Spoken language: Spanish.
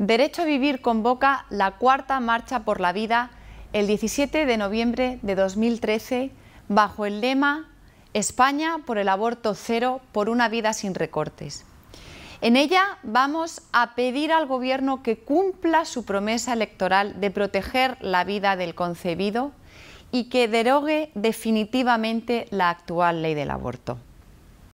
Derecho a Vivir convoca la cuarta Marcha por la Vida el 17 de noviembre de 2013 bajo el lema España por el aborto cero, por una vida sin recortes. En ella vamos a pedir al Gobierno que cumpla su promesa electoral de proteger la vida del concebido y que derogue definitivamente la actual ley del aborto.